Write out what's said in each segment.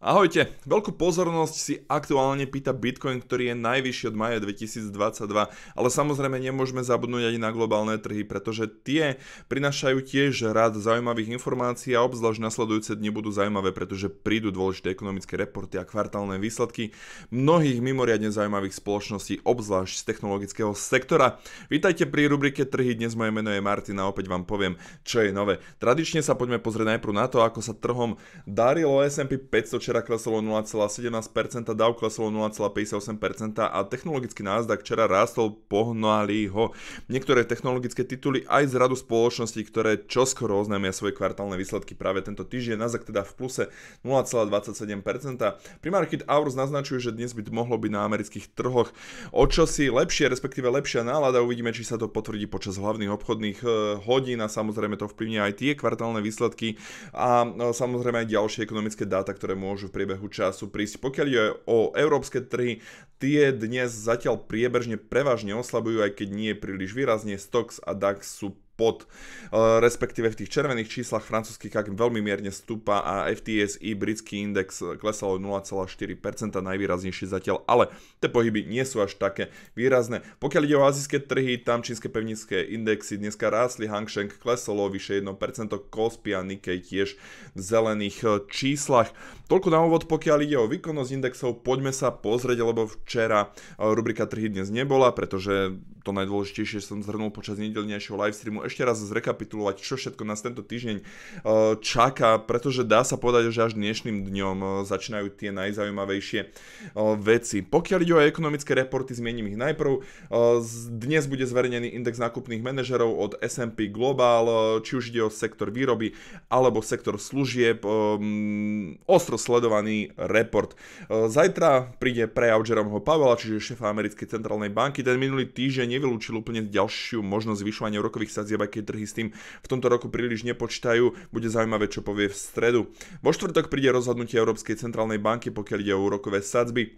Ahojte, veľkú pozornosť si aktuálne pýta Bitcoin, ktorý je najvyšší od maja 2022, ale samozrejme nemôžeme zabudnúť ani na globálne trhy, pretože tie prinašajú tiež rád zaujímavých informácií a obzvlášť nasledujúce dni budú zaujímavé, pretože prídu dôležité ekonomické reporty a kvartálne výsledky mnohých mimoriadne zaujímavých spoločností, obzvlášť z technologického sektora. Vítajte pri rubrike Trhy, dnes moje meno je Martin a opäť vám poviem, čo je nové. Tradične sa poďme pozrieť najprv na to, ako sa trhom darilo S&P 500 včera klesalo 0,17%, Dow klesalo 0,58% a technologický Nasdaq včera rástol, pohnali ho. Niektoré technologické tituly aj z radu spoločností, ktoré čoskoro oznámia svoje kvartálne výsledky práve tento týždeň, Nasdaq teda v pluse 0,27%. Primarket Aurus naznačuje, že dnes by mohlo byť na amerických trhoch o čosi lepšie, respektíve lepšia nálada. Uvidíme, či sa to potvrdí počas hlavných obchodných eh, hodín a samozrejme to vplyvne aj tie kvartálne výsledky a eh, samozrejme aj ďalšie ekonomické dáta, ktoré môžu môžu v priebehu času prísť. Pokiaľ je o európske trhy, tie dnes zatiaľ priebežne prevažne oslabujú, aj keď nie príliš výrazne. Stocks a DAX sú pod, eh, respektíve v tých červených číslach francúzsky KAK veľmi mierne stúpa a FTSI, britský index, eh, klesalo 0,4%, najvýraznejšie zatiaľ, ale tie pohyby nie sú až také výrazné. Pokiaľ ide o azijské trhy, tam čínske pevnické indexy dneska rásli, Hang Seng klesalo vyše 1%, Kospi a Nikkei tiež v zelených eh, číslach. Toľko na úvod, pokiaľ ide o výkonnosť indexov, poďme sa pozrieť, lebo včera rubrika trhy dnes nebola, pretože to najdôležitejšie som zhrnul počas nedelnejšieho livestreamu. Ešte raz zrekapitulovať, čo všetko nás tento týždeň e, čaká, pretože dá sa povedať, že až dnešným dňom e, začínajú tie najzaujímavejšie e, veci. Pokiaľ ide o ekonomické reporty, zmiením ich najprv. Dnes bude zverejnený index nákupných manažerov od S&P Global, či už ide o sektor výroby alebo sektor služieb, ostro sledovaný report. Zajtra príde prejav Jeromeho Pavela, čiže šefa americkej centrálnej banky. Ten minulý týždeň nevylúčil úplne ďalšiu možnosť zvyšovania úrokových sadzieb, aj keď trhy s tým v tomto roku príliš nepočítajú. Bude zaujímavé, čo povie v stredu. Vo štvrtok príde rozhodnutie Európskej centrálnej banky, pokiaľ ide o úrokové sadzby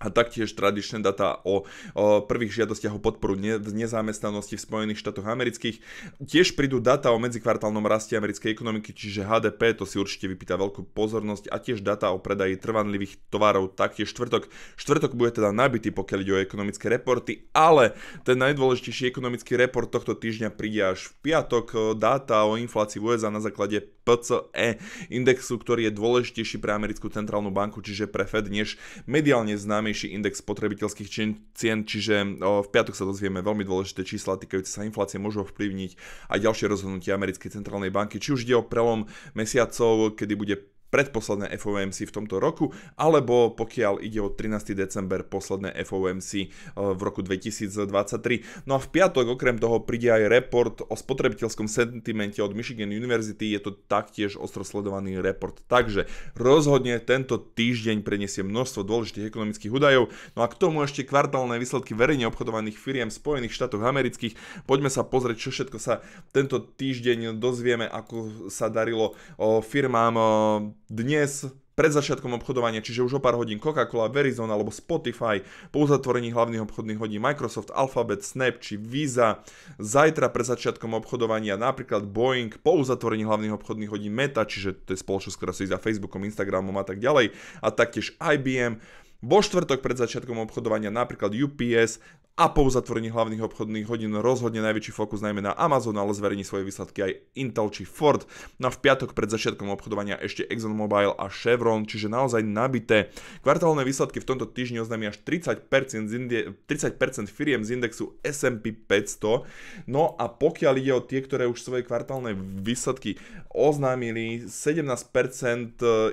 a taktiež tradičné data o, o prvých žiadostiach o podporu ne, nezamestnanosti v Spojených štátoch amerických. Tiež prídu data o medzikvartálnom raste americkej ekonomiky, čiže HDP, to si určite vypýta veľkú pozornosť a tiež data o predaji trvanlivých tovarov, taktiež štvrtok. Štvrtok bude teda nabitý, pokiaľ ide o ekonomické reporty, ale ten najdôležitejší ekonomický report tohto týždňa príde až v piatok, dáta o inflácii v USA na základe PCE indexu, ktorý je dôležitejší pre americkú centrálnu banku, čiže pre Fed, než mediálne známejší index spotrebiteľských cien, čiže v piatok sa dozvieme veľmi dôležité čísla týkajúce sa inflácie, môžu ovplyvniť aj ďalšie rozhodnutie americkej centrálnej banky, či už ide o prelom mesiacov, kedy bude predposledné FOMC v tomto roku, alebo pokiaľ ide o 13. december posledné FOMC e, v roku 2023. No a v piatok okrem toho príde aj report o spotrebiteľskom sentimente od Michigan University, je to taktiež ostrosledovaný report. Takže rozhodne tento týždeň preniesie množstvo dôležitých ekonomických údajov. No a k tomu ešte kvartálne výsledky verejne obchodovaných firiem v Spojených štátoch amerických. Poďme sa pozrieť, čo všetko sa tento týždeň dozvieme, ako sa darilo e, firmám e, dnes pred začiatkom obchodovania, čiže už o pár hodín Coca-Cola, Verizon alebo Spotify, po uzatvorení hlavných obchodných hodín Microsoft, Alphabet, Snap či Visa, zajtra pred začiatkom obchodovania napríklad Boeing, po uzatvorení hlavných obchodných hodín Meta, čiže to je spoločnosť, ktorá si za Facebookom, Instagramom a tak ďalej, a taktiež IBM, vo štvrtok pred začiatkom obchodovania napríklad UPS, a po uzatvorení hlavných obchodných hodín rozhodne najväčší fokus najmä na Amazon, ale zverejní svoje výsledky aj Intel či Ford. No a v piatok pred začiatkom obchodovania ešte ExxonMobil a Chevron, čiže naozaj nabité. Kvartálne výsledky v tomto týždni oznámi až 30%, z indie, 30% firiem z indexu S&P 500. No a pokiaľ ide o tie, ktoré už svoje kvartálne výsledky oznámili, 17% eh,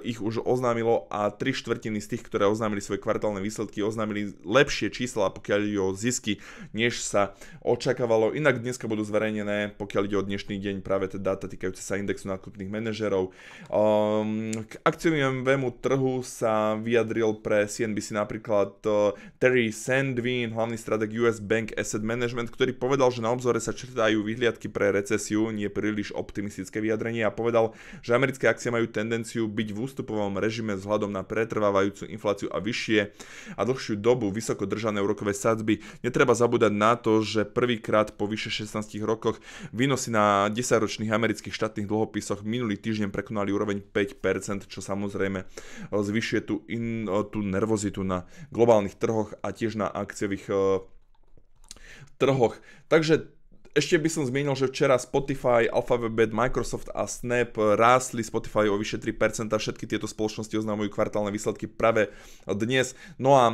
ich už oznámilo a 3 štvrtiny z tých, ktoré oznámili svoje kvartálne výsledky, oznámili lepšie čísla, pokiaľ ide o zisk zisky, než sa očakávalo. Inak dneska budú zverejnené, pokiaľ ide o dnešný deň, práve tie dáta týkajúce sa indexu nákupných manažerov. Um, k akciovému trhu sa vyjadril pre CNBC napríklad uh, Terry Sandvin, hlavný stratek US Bank Asset Management, ktorý povedal, že na obzore sa črtajú vyhliadky pre recesiu, nie príliš optimistické vyjadrenie a povedal, že americké akcie majú tendenciu byť v ústupovom režime vzhľadom na pretrvávajúcu infláciu a vyššie a dlhšiu dobu vysoko držané úrokové sadzby. Netreba zabúdať na to, že prvýkrát po vyše 16 rokoch výnosy na 10-ročných amerických štátnych dlhopisoch minulý týždeň prekonali úroveň 5%, čo samozrejme zvyšuje tú, in, tú nervozitu na globálnych trhoch a tiež na akciových eh, trhoch. Takže ešte by som zmienil, že včera Spotify, Alphabet, Microsoft a Snap rástli Spotify o vyše 3%. Všetky tieto spoločnosti oznamujú kvartálne výsledky práve dnes. No a e,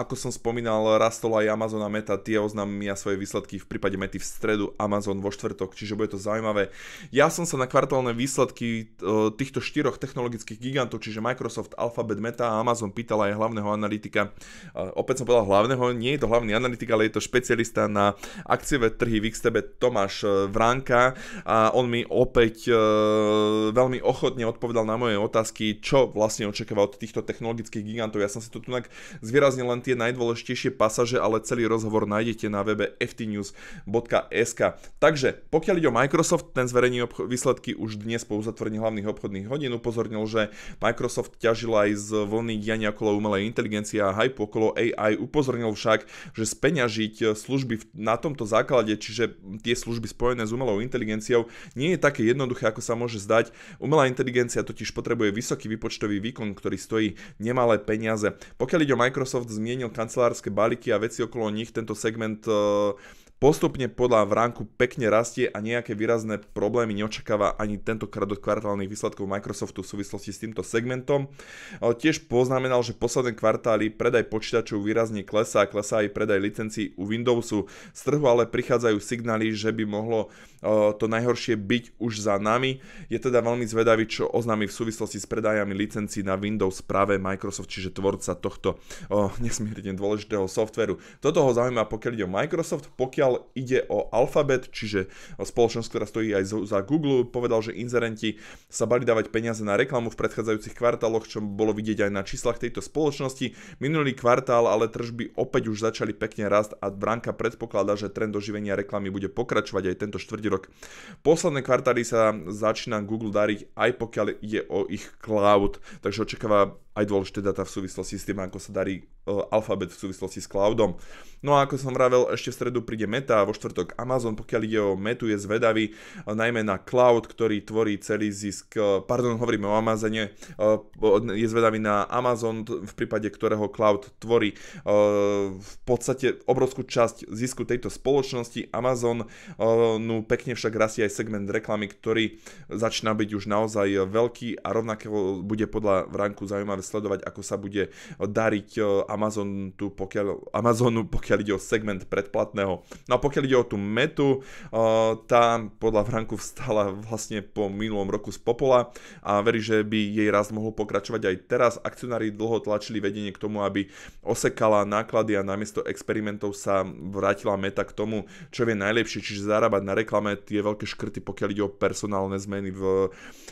ako som spomínal, rastol aj Amazon a Meta. Tie oznámia svoje výsledky v prípade Mety v stredu, Amazon vo štvrtok, čiže bude to zaujímavé. Ja som sa na kvartálne výsledky e, týchto štyroch technologických gigantov, čiže Microsoft, Alphabet, Meta a Amazon pýtal aj hlavného analytika. E, opäť som povedal hlavného, nie je to hlavný analytik, ale je to špecialista na akciové trhy v XTB tebe Tomáš e, Vránka a on mi opäť e, veľmi ochotne odpovedal na moje otázky, čo vlastne očakáva od týchto technologických gigantov. Ja som si tu tak zvýraznil len tie najdôležitejšie pasaže, ale celý rozhovor nájdete na webe ftnews.sk. Takže pokiaľ ide o Microsoft, ten zverejní výsledky už dnes po uzatvorení hlavných obchodných hodín upozornil, že Microsoft ťažil aj z vlny diania okolo umelej inteligencie a hype okolo AI. Upozornil však, že speňažiť e, služby na tomto základe, čiže tie služby spojené s umelou inteligenciou nie je také jednoduché, ako sa môže zdať. Umelá inteligencia totiž potrebuje vysoký vypočtový výkon, ktorý stojí nemalé peniaze. Pokiaľ ide o Microsoft, zmienil kancelárske balíky a veci okolo nich, tento segment uh, postupne podľa Vránku pekne rastie a nejaké výrazné problémy neočakáva ani tentokrát od kvartálnych výsledkov Microsoftu v súvislosti s týmto segmentom. E, tiež poznamenal, že posledné kvartály predaj počítačov výrazne klesá, klesá aj predaj licencií u Windowsu. Z trhu ale prichádzajú signály, že by mohlo e, to najhoršie byť už za nami. Je teda veľmi zvedavý, čo oznámi v súvislosti s predajami licencií na Windows práve Microsoft, čiže tvorca tohto e, nesmierne dôležitého softveru. Toto ho zaujíma, pokiaľ ide o Microsoft, pokiaľ pokiaľ ide o Alphabet, čiže spoločnosť, ktorá stojí aj za Google, povedal, že inzerenti sa bali dávať peniaze na reklamu v predchádzajúcich kvartáloch, čo bolo vidieť aj na číslach tejto spoločnosti. Minulý kvartál ale tržby opäť už začali pekne rast a Branka predpokladá, že trend oživenia reklamy bude pokračovať aj tento štvrtý rok. Posledné kvartály sa začína Google dariť aj pokiaľ ide o ich cloud, takže očakáva aj dôležité data v súvislosti s tým, ako sa darí e, alfabet v súvislosti s cloudom. No a ako som vravel, ešte v stredu príde Meta, vo štvrtok Amazon, pokiaľ ide o Metu, je zvedavý e, najmä na cloud, ktorý tvorí celý zisk, e, pardon, hovoríme o Amazone, e, je zvedavý na Amazon, v prípade ktorého cloud tvorí e, v podstate obrovskú časť zisku tejto spoločnosti. Amazon, e, no pekne však rastie aj segment reklamy, ktorý začína byť už naozaj veľký a rovnako bude podľa Vranku zaujímavý mali sledovať, ako sa bude dariť e, Amazon tu, pokiaľ, Amazonu, pokiaľ ide o segment predplatného. No a pokiaľ ide o tú metu, e, tá podľa Franku vstala vlastne po minulom roku z popola a verí, že by jej rast mohol pokračovať aj teraz. Akcionári dlho tlačili vedenie k tomu, aby osekala náklady a namiesto experimentov sa vrátila meta k tomu, čo je najlepšie, čiže zarábať na reklame tie veľké škrty, pokiaľ ide o personálne zmeny v,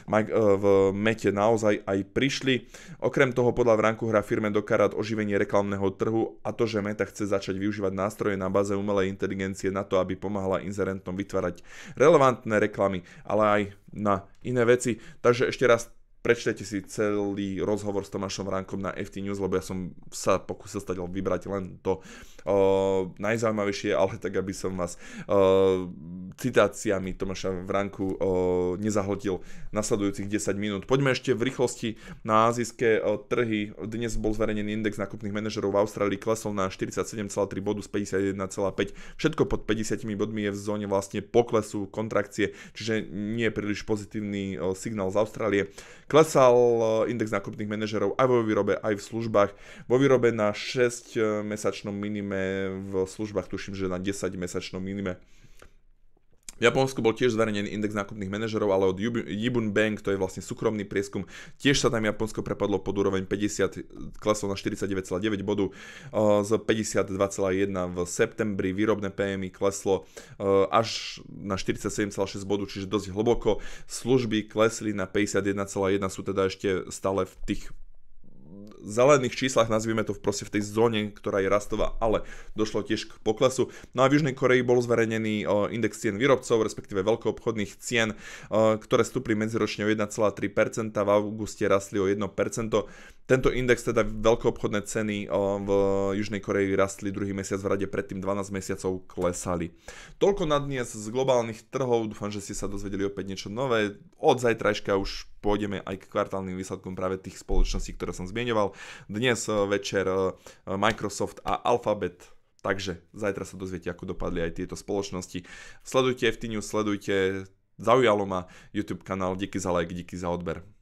e, v mete naozaj aj prišli. Okrem Okrem toho podľa Vranku hrá firme do oživenie reklamného trhu a to, že Meta chce začať využívať nástroje na báze umelej inteligencie na to, aby pomáhala inzerentom vytvárať relevantné reklamy, ale aj na iné veci. Takže ešte raz prečtajte si celý rozhovor s Tomášom Ránkom na FT News, lebo ja som sa pokúsil stať vybrať len to o, eh, najzaujímavejšie, ale tak aby som vás o, eh, citáciami Tomáša Vranku nezahltil nasledujúcich 10 minút. Poďme ešte v rýchlosti na azijské trhy. Dnes bol zverejnený index nákupných manažerov v Austrálii, klesol na 47,3 bodu z 51,5. Všetko pod 50 bodmi je v zóne vlastne poklesu, kontrakcie, čiže nie je príliš pozitívny signál z Austrálie. Klesal index nákupných manažerov aj vo výrobe, aj v službách. Vo výrobe na 6-mesačnom minime, v službách tuším, že na 10-mesačnom minime. V Japonsku bol tiež zverejnený index nákupných manažerov, ale od Yibun Bank, to je vlastne súkromný prieskum, tiež sa tam Japonsko prepadlo pod úroveň 50, kleslo na 49,9 bodu eh, z 52,1 v septembri, výrobné PMI kleslo eh, až na 47,6 bodu, čiže dosť hlboko, služby klesli na 51,1, sú teda ešte stále v tých zelených číslach, nazvime to proste v tej zóne, ktorá je rastová, ale došlo tiež k poklesu. No a v Južnej Koreji bol zverejnený index cien výrobcov, respektíve veľkoobchodných cien, ktoré stúpli medziročne o 1,3%, v auguste rastli o 1%. Tento index, teda veľkoobchodné ceny v Južnej Koreji rastli druhý mesiac v rade, predtým 12 mesiacov klesali. Toľko na dnes z globálnych trhov, dúfam, že ste sa dozvedeli opäť niečo nové. Od zajtrajška už pôjdeme aj k kvartálnym výsledkom práve tých spoločností, ktoré som zmieňoval. Dnes eh, večer eh, Microsoft a Alphabet Takže zajtra sa dozviete, ako dopadli aj tieto spoločnosti. Sledujte FT News, sledujte, zaujalo ma YouTube kanál, díky za like, díky za odber.